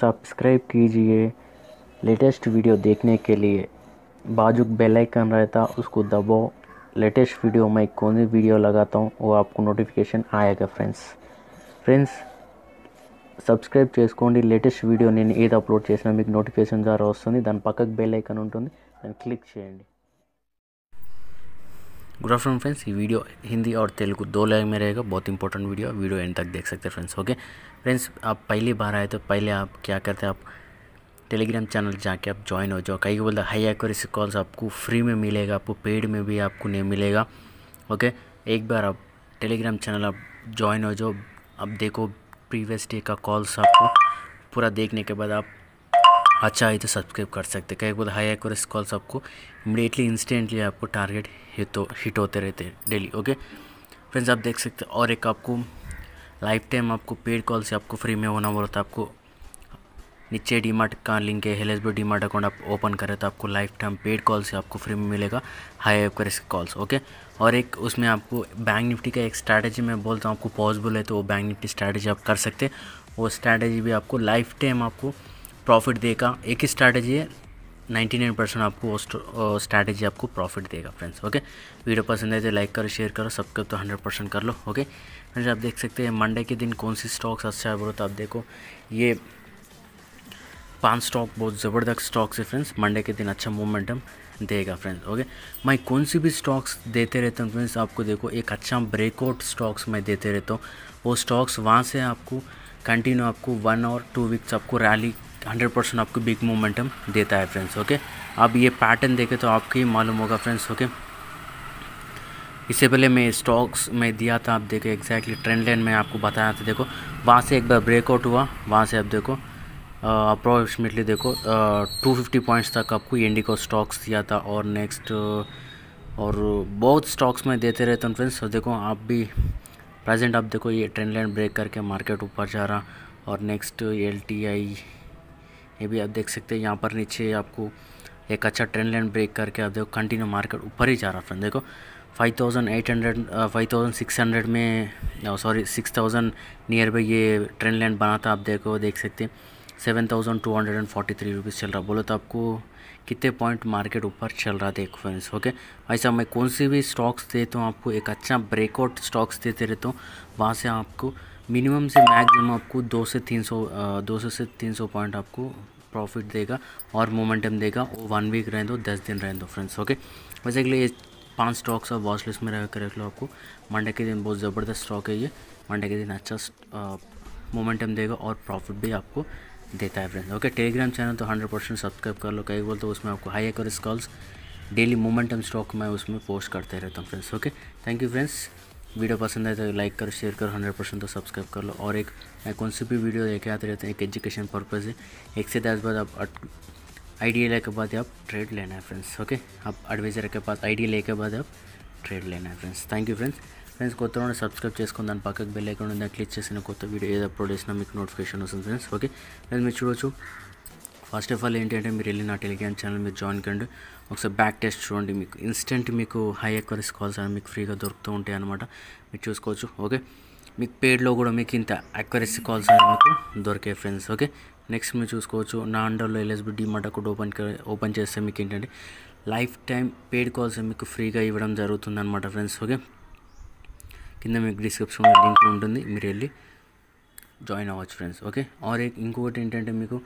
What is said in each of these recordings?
subscribe कीजिए latest video देखने के लिए बाजू बेल आइकन रहता उसको दबो लेटेस्ट वीडियो मैं कौन सी वीडियो लगाता हूँ वो आपको नोटिफिकेशन आएगा फ्रेंड्स फ्रेंड्स सब्सक्राइब चुस्को लेटेस्ट वीडियो ने अड्डा नोटिफिकेशन द्वारा वस्तु दिन पक्क बेल्कन उ क्लिक गुड आफ्टरनून फ्रेंड्स ये वीडियो हिंदी और तेलुगु दो लैंग में रहेगा बहुत इंपॉर्टेंट वीडियो है वीडियो एंड तक देख सकते हैं फ्रेंड्स ओके फ्रेंड्स आप पहली बार आए तो पहले आप क्या करते हैं आप टेलीग्राम चैनल जाके आप ज्वाइन हो जाओ कहीं को बोलता हाई एक्यूरेसी कॉल्स आपको फ्री में मिलेगा आपको पेड में भी आपको नहीं मिलेगा ओके एक बार आप टेलीग्राम चैनल आप ज्वाइन हो जाओ अब देखो प्रीवियस डे का कॉल्स आपको पूरा देखने के बाद आप अच्छा है तो सब्सक्राइब कर सकते कई बार हाई एक कॉल्स आपको इमीडिएटली इंस्टेंटली आपको टारगेट हिट हो हिट होते रहते हैं डेली ओके फ्रेंड्स आप देख सकते हैं और एक आपको लाइफ टाइम आपको पेड कॉल से आपको फ्री में होना बोलता था आपको नीचे डी मार्ट का लिंक है हेल S B D Mart account आप ओपन करें तो आपको लाइफ टाइम पेड कॉल से आपको फ्री में मिलेगा हाई एक कॉल्स ओके और एक उसमें आपको बैंक निफ्टी का एक स्ट्रैटेजी मैं बोलता हूँ आपको पॉसिबल है तो वो बैंक निफ्टी स्ट्रैटेजी आप कर सकते हैं वो स्ट्रैटेजी भी आपको लाइफ टाइम आपको प्रॉफिट देगा एक ही स्ट्रैटेजी है 99 परसेंट आपको स्ट्रैटेजी आपको प्रॉफिट देगा फ्रेंड्स ओके वीडियो पसंद आए तो लाइक करो शेयर करो सबके तो 100 परसेंट कर लो ओके फ्रेंड्स आप देख सकते हैं मंडे के दिन कौन सी स्टॉक्स अच्छा है बोलो तो आप देखो ये पांच स्टॉक बहुत ज़बरदस्त स्टॉक्स है फ्रेंड्स मंडे के दिन अच्छा मोमेंटम देगा फ्रेंड्स ओके मैं कौन सी भी स्टॉक्स देते रहता हूँ फ्रेंड्स आपको देखो एक अच्छा ब्रेकआउट स्टॉक्स मैं देते रहता हूँ वो स्टॉक्स वहाँ से आपको कंटिन्यू आपको वन और टू वीक्स आपको रैली हंड्रेड परसेंट आपको बिग मोमेंटम देता है फ्रेंड्स ओके अब ये पैटर्न देखें तो आपको ही मालूम होगा फ्रेंड्स ओके इससे पहले मैं स्टॉक्स में दिया था आप देखो एग्जैक्टली ट्रेंड लाइन में आपको बताया था देखो वहाँ से एक बार ब्रेकआउट हुआ वहाँ से आप देखो अप्रॉक्सीमेटली देखो टू फिफ्टी पॉइंट्स तक आपको इंडिको स्टॉक्स दिया था और नेक्स्ट और बहुत स्टॉक्स में देते रहते हैं फ्रेंड्स देखो आप भी प्रेजेंट आप देखो ये ट्रेंड लाइन ब्रेक करके मार्केट ऊपर जा रहा और नेक्स्ट एल टी आई ये भी आप देख सकते हैं यहाँ पर नीचे आपको एक अच्छा ट्रेंड लाइन ब्रेक करके आप देखो कंटिन्यू मार्केट ऊपर ही जा रहा फ्रेंड देखो 5800 5600 में सॉरी 6000 नियर बाई ये ट्रेन लाइन बना था आप देखो देख सकते हैं seven thousand two hundred and forty three rupees चल रहा बोलो तो आपको कितने पॉइंट मार्केट ऊपर चल रहा देखो फ्रेंड्स ओके ऐसा मैं कौन सी भी स्टॉक्स देता हूँ आपको एक अच्छा ब्रेकआउट स्टॉक्स देते रहता हूँ वहाँ से आपको मिनिमम से मैक्सिमम आपको दो से तीन सौ दो सौ से तीन सौ पॉइंट आपको प्रॉफिट देगा और मोमेंटम देगा वो वन वीक रहें दो दस दिन रहें दो फ्रेंड्स ओके वैसे के ये पांच स्टॉक्स आप वॉच लिस्ट में कर रख लो आपको मंडे के दिन बहुत ज़बरदस्त स्टॉक है ये मंडे के दिन अच्छा मोमेंटम देगा और प्रॉफिट भी आपको देता है फ्रेंड्स ओके टेलीग्राम चैनल तो हंड्रेड परसेंट सब्सक्राइब कर लो कई बोलते तो उसमें आपको हाई एक कॉल्स स्कॉल्स डेली मोमेंटम स्टॉक मैं उसमें पोस्ट करते रहता हूँ friends okay thank you friends video पसंद आए तो लाइक करो शेयर करो हंड्रेड परसेंट तो सब्सक्राइब कर लो और एक मैं कौन सी भी वीडियो लेके आते रहते हैं एक एजुकेशन पर्पज़ है एक से दस बाद आप आइडिया लेके बाद आप ट्रेड लेना है फ्रेंड्स ओके आप अडवैजर के पास आइडिया लेके बाद आप ट्रेड लेना है friends thank you friends friends को సబ్స్క్రైబ్ చేసుకుని దాని పక్కకు బెల్ ఐకాన్ ఉందా క్లిక్ చేసిన కొత్త వీడియో ఏది అప్లోడ్ చేసినా ఫస్ట్ ఆఫ్ ఆల్ ఏంటంటే మీరు వెళ్ళి నా టెలిగ్రామ్ ఛానల్ మీరు జాయిన్ కండి ఒకసారి బ్యాక్ టెస్ట్ చూడండి మీకు ఇన్స్టెంట్ మీకు హై ఎక్వరీస్ కాల్స్ అనేవి మీకు ఫ్రీగా దొరుకుతూ ఉంటాయి అనమాట మీరు చూసుకోవచ్చు ఓకే మీకు పేడ్లో కూడా మీకు ఇంత అక్వరసీ కాల్స్ మీకు దొరికే ఫ్రెండ్స్ ఓకే నెక్స్ట్ మీరు చూసుకోవచ్చు నా అండర్లో ఎల్ఎస్బి డిమార్ట్ కూడా ఓపెన్ ఓపెన్ చేస్తే మీకు ఏంటంటే లైఫ్ టైం పేడ్ కాల్స్ మీకు ఫ్రీగా ఇవ్వడం జరుగుతుంది అనమాట ఫ్రెండ్స్ ఓకే కింద మీకు డిస్క్రిప్షన్లో లింక్ ఉంటుంది మీరు వెళ్ళి జాయిన్ అవ్వచ్చు ఫ్రెండ్స్ ఓకే ఆర్ ఇంకొకటి ఏంటంటే మీకు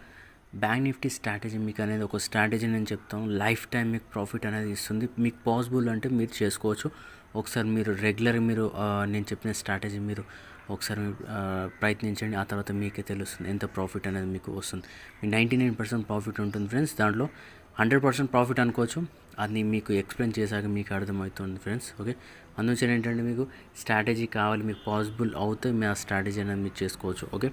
బ్యాంక్ నిఫ్టీ స్ట్రాటజీ మీకు అనేది ఒక స్ట్రాటజీ నేను చెప్తాను లైఫ్ టైం మీకు ప్రాఫిట్ అనేది ఇస్తుంది మీకు పాసిబుల్ అంటే మీరు చేసుకోవచ్చు ఒకసారి మీరు రెగ్యులర్ మీరు నేను చెప్పిన స్ట్రాటజీ మీరు ఒకసారి ప్రయత్నించండి ఆ తర్వాత మీకే తెలుస్తుంది ఎంత ప్రాఫిట్ అనేది మీకు వస్తుంది మీ నైంటీ నైన్ పర్సెంట్ ప్రాఫిట్ ఉంటుంది ఫ్రెండ్స్ దాంట్లో హండ్రెడ్ పర్సెంట్ ప్రాఫిట్ అనుకోవచ్చు అది మీకు ఎక్స్ప్లెయిన్ చేశాక మీకు అర్థమవుతుంది ఫ్రెండ్స్ ఓకే అందువల్ల ఏంటంటే మీకు స్ట్రాటజీ కావాలి మీకు పాసిబుల్ అవుతే మీ ఆ స్ట్రాటజీ అనేది మీరు చేసుకోవచ్చు ఓకే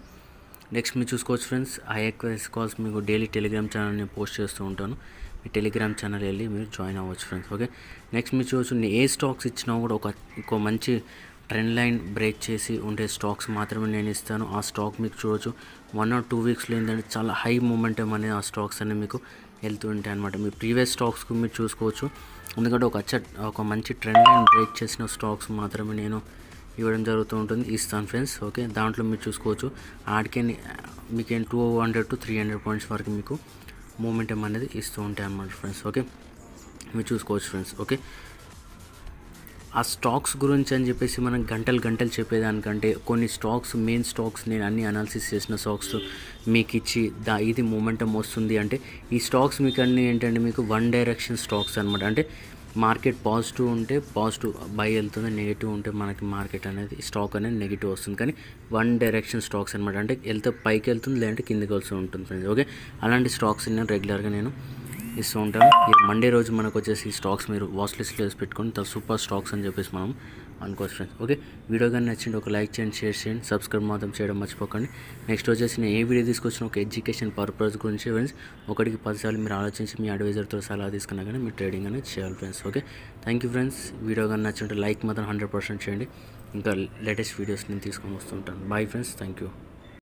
నెక్స్ట్ మీరు చూసుకోవచ్చు ఫ్రెండ్స్ ఆ ఎక్వైస్ కాల్స్ మీకు డైలీ టెలిగ్రామ్ ఛానల్ నేను పోస్ట్ చేస్తూ ఉంటాను మీ టెలిగ్రామ్ ఛానల్ వెళ్ళి మీరు జాయిన్ అవ్వచ్చు ఫ్రెండ్స్ ఓకే నెక్స్ట్ మీరు చూడవచ్చు ఏ స్టాక్స్ ఇచ్చినా కూడా ఒక ఇంకో మంచి ట్రెండ్ లైన్ బ్రేక్ చేసి ఉండే స్టాక్స్ మాత్రమే నేను ఇస్తాను ఆ స్టాక్ మీకు చూడవచ్చు వన్ ఆర్ టూ వీక్స్లో ఏంటంటే చాలా హై మూమెంటం అనేది ఆ స్టాక్స్ అనేవి మీకు వెళ్తూ ఉంటాయి అనమాట మీ ప్రీవియస్ స్టాక్స్కి మీరు చూసుకోవచ్చు ఎందుకంటే ఒక ఒక మంచి ట్రెండ్ లైన్ బ్రేక్ చేసిన స్టాక్స్ మాత్రమే నేను ఇవ్వడం జరుగుతూ ఉంటుంది ఇస్తాను ఫ్రెండ్స్ ఓకే దాంట్లో మీరు చూసుకోవచ్చు ఆడికే మీకేం two hundred to three hundred points వరకు మీకు మూమెంట్ అనేది ఇస్తూ ఉంటాయి అన్నమాట ఫ్రెండ్స్ ఓకే మీరు చూసుకోవచ్చు ఫ్రెండ్స్ ఓకే ఆ స్టాక్స్ గురించి అని చెప్పేసి మనం గంటలు గంటలు చెప్పేదానికంటే కొన్ని స్టాక్స్ మెయిన్ స్టాక్స్ నేను అన్ని అనాలిసిస్ చేసిన స్టాక్స్ మీకు ఇచ్చి దా ఇది మూమెంటం వస్తుంది అంటే ఈ స్టాక్స్ మీకు అన్నీ ఏంటంటే మీకు వన్ డైరెక్షన్ స్టాక్స్ అనమాట అంటే మార్కెట్ పాజిటివ్ ఉంటే పాజిటివ్ బై వెళ్తుంది నెగిటివ్ ఉంటే మనకి మార్కెట్ అనేది స్టాక్ అనేది నెగిటివ్ వస్తుంది కానీ వన్ డైరెక్షన్ స్టాక్స్ అనమాట అంటే వెళ్తే పైకి వెళ్తుంది లేదంటే కిందకి వెళ్తూ ఉంటుంది ఫ్రెండ్స్ ఓకే అలాంటి స్టాక్స్ నేను రెగ్యులర్గా నేను ఇస్తూ ఉంటాం మండే రోజు మనకు వచ్చేసి స్టాక్స్ మీరు వాచ్ లిస్ట్ వేసి పెట్టుకొని సూపర్ స్టాక్స్ అని చెప్పేసి మనం అనుకోవచ్చు ఫ్రెండ్స్ ఓకే వీడియో కానీ నచ్చింది ఒక లైక్ చేయండి షేర్ చేయండి సబ్స్క్రైబ్ మాత్రం చేయడం మర్చిపోకండి నెక్స్ట్ వచ్చేసి నేను ఏ వీడియో తీసుకొచ్చిన ఒక ఎడ్యుకేషన్ పర్పస్ గురించి ఫ్రెండ్స్ ఒకటికి పదిసార్లు మీరు ఆలోచించి మీ అడ్వైజర్తో సలహా తీసుకున్నా కానీ మీరు ట్రేడింగ్ అనేది చేయాలి friends okay thank you friends video కానీ నచ్చింటే లైక్ మాత్రం హండ్రెడ్ పర్సెంట్ చేయండి ఇంకా లేటెస్ట్ వీడియోస్ నేను తీసుకొని వస్తుంటాను బాయ్ ఫ్రెండ్స్ థ్యాంక్ యూ